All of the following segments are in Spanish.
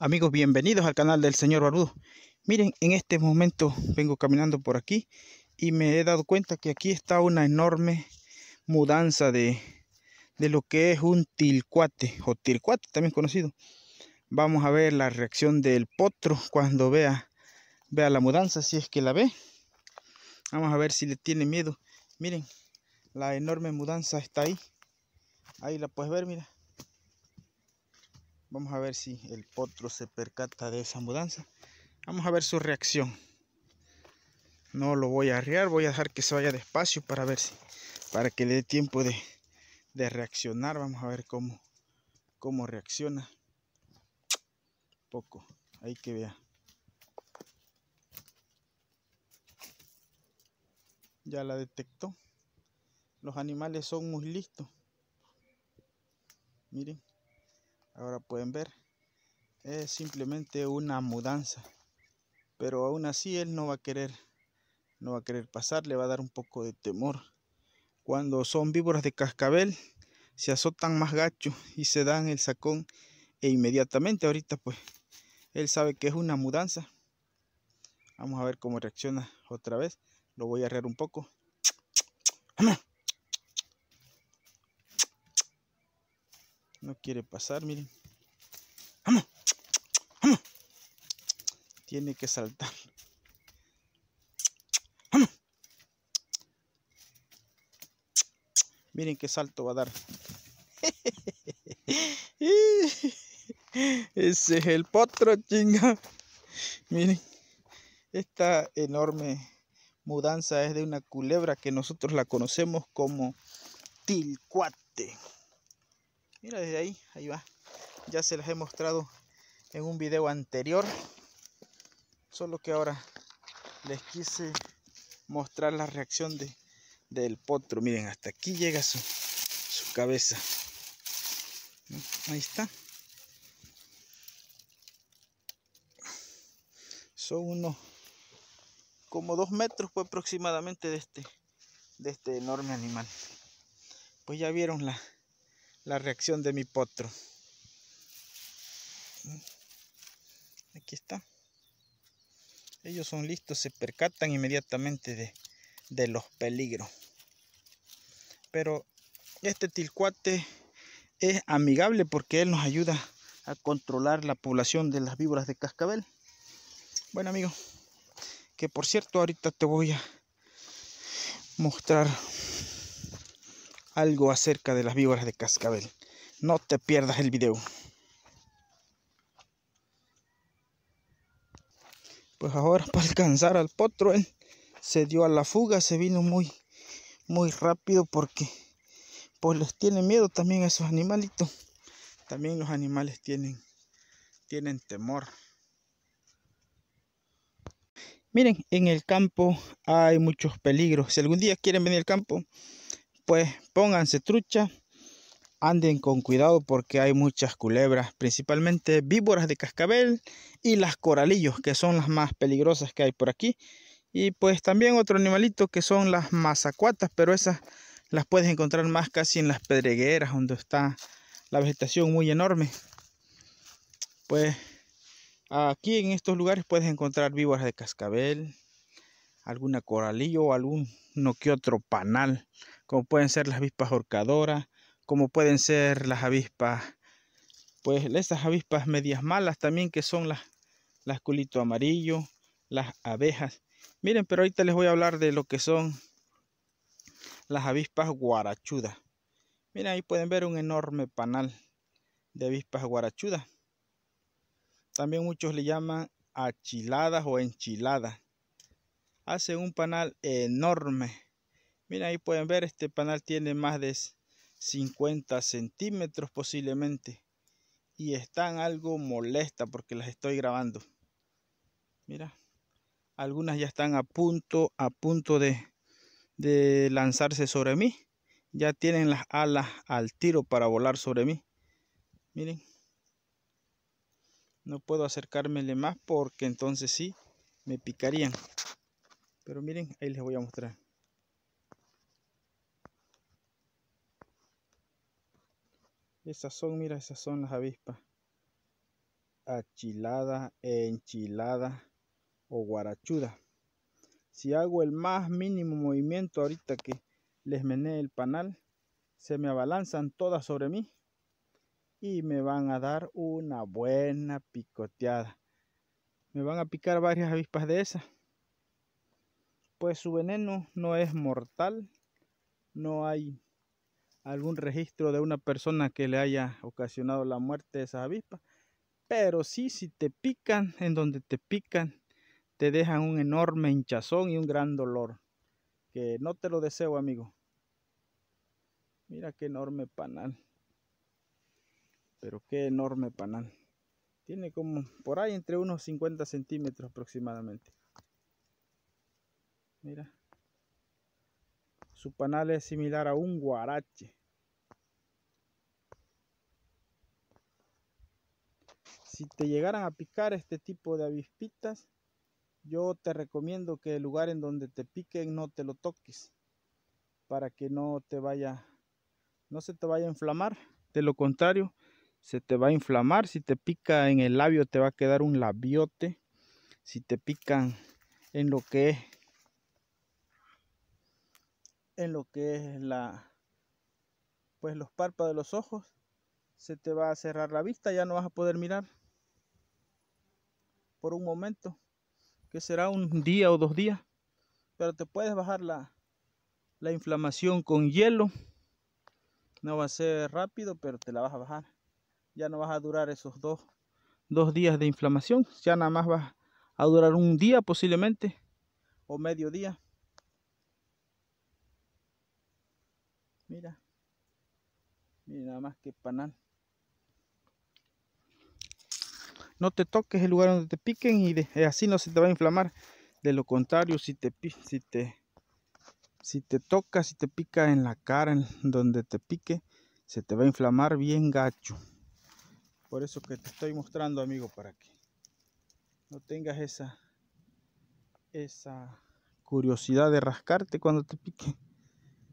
Amigos, bienvenidos al canal del señor Barudo Miren, en este momento vengo caminando por aquí y me he dado cuenta que aquí está una enorme mudanza de, de lo que es un tilcuate o tilcuate también conocido. Vamos a ver la reacción del potro cuando vea, vea la mudanza, si es que la ve. Vamos a ver si le tiene miedo. Miren, la enorme mudanza está ahí. Ahí la puedes ver, mira. Vamos a ver si el potro se percata de esa mudanza. Vamos a ver su reacción. No lo voy a arrear. voy a dejar que se vaya despacio para ver si, para que le dé tiempo de, reaccionar. Vamos a ver cómo, cómo reacciona. Poco, ahí que vea. Ya la detectó. Los animales son muy listos. Miren ahora pueden ver es simplemente una mudanza pero aún así él no va a querer no va a querer pasar le va a dar un poco de temor cuando son víboras de cascabel se azotan más gachos y se dan el sacón e inmediatamente ahorita pues él sabe que es una mudanza vamos a ver cómo reacciona otra vez lo voy a arrear un poco No quiere pasar, miren. ¡Vamos! Tiene que saltar. ¡Vamos! Miren qué salto va a dar. Ese es el potro, chinga. Miren, esta enorme mudanza es de una culebra que nosotros la conocemos como tilcuate. Mira desde ahí, ahí va. Ya se las he mostrado en un video anterior. Solo que ahora les quise mostrar la reacción de, del potro. Miren, hasta aquí llega su, su cabeza. Ahí está. Son unos como dos metros pues, aproximadamente de este, de este enorme animal. Pues ya vieron la, la reacción de mi potro. Aquí está. Ellos son listos, se percatan inmediatamente de, los peligros. Pero este tilcuate es amigable porque él nos ayuda a controlar la población de las víboras de cascabel. Bueno amigo... que por cierto ahorita te voy a mostrar algo acerca de las víboras de cascabel. No te pierdas el video. Pues ahora para alcanzar al potro, él se dio a la fuga, se vino muy, muy rápido porque pues les tiene miedo también a esos animalitos. También los animales tienen, tienen temor. Miren, en el campo hay muchos peligros. Si algún día quieren venir al campo, pues pónganse trucha, anden con cuidado porque hay muchas culebras, principalmente víboras de cascabel y las coralillos, que son las más peligrosas que hay por aquí. Y pues también otro animalito que son las mazacuatas, pero esas las puedes encontrar más casi en las pedregueras, donde está la vegetación muy enorme. Pues aquí en estos lugares puedes encontrar víboras de cascabel, alguna coralillo o algún no que otro panal como pueden ser las avispas horcadoras, como pueden ser las avispas, pues esas avispas medias malas también que son las, las culito amarillo, las abejas. Miren, pero ahorita les voy a hablar de lo que son las avispas guarachudas. Miren, ahí pueden ver un enorme panal de avispas guarachudas. También muchos le llaman achiladas o enchiladas. Hace un panal enorme Miren, ahí pueden ver, este panal tiene más de 50 centímetros posiblemente. Y están algo molesta porque las estoy grabando. Mira, algunas ya están a punto, a punto de, lanzarse sobre mí. Ya tienen las alas al tiro para volar sobre mí. Miren. No puedo acercármele más porque entonces sí me picarían. Pero miren, ahí les voy a mostrar. Esas son, mira, esas son las avispas. Achilada, enchilada o guarachuda. Si hago el más mínimo movimiento ahorita que les mené el panal, se me abalanzan todas sobre mí y me van a dar una buena picoteada. Me van a picar varias avispas de esas. Pues su veneno no es mortal, no hay algún registro de una persona que le haya ocasionado la muerte de esas avispas. Pero sí, si te pican, en donde te pican, te dejan un enorme hinchazón y un gran dolor. Que no te lo deseo, amigo. Mira qué enorme panal. Pero qué enorme panal. Tiene como por ahí entre unos 50 centímetros aproximadamente. Mira. Su panal es similar a un guarache. si te llegaran a picar este tipo de avispitas, yo te recomiendo que el lugar en donde te piquen no te lo toques para que no te vaya, no se te vaya a inflamar. De lo contrario, se te va a inflamar. Si te pica en el labio, te va a quedar un labiote. Si te pican en lo que es, en lo que es la, pues los párpados de los ojos, se te va a cerrar la vista, ya no vas a poder mirar por un momento, que será un día o dos días, pero te puedes bajar la, inflamación con hielo. No va a ser rápido, pero te la vas a bajar. Ya no vas a durar esos dos, dos días de inflamación. Ya nada más vas a durar un día posiblemente o medio día. Mira. Mira nada más que panal. no te toques el lugar donde te piquen y eh, así no se te va a inflamar. De lo contrario, si te, si te, si te toca, si te pica en la cara, en donde te pique, se te va a inflamar bien gacho. Por eso que te estoy mostrando, amigo, para que no tengas esa, esa curiosidad de rascarte cuando te pique.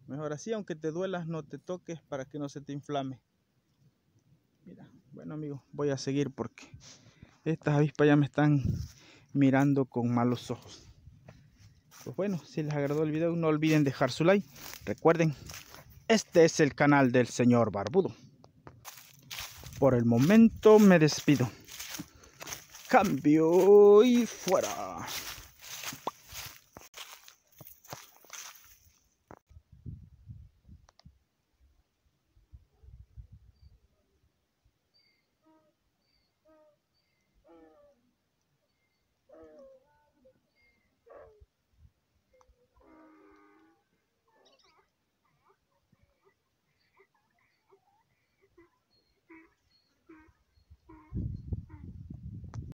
Mejor así, aunque te duelas, no te toques para que no se te inflame. Mira, bueno amigo, voy a seguir porque estas avispas ya me están mirando con malos ojos. Pues bueno, si les agradó el video no olviden dejar su like. Recuerden, este es el canal del señor Barbudo. Por el momento me despido. Cambio y fuera.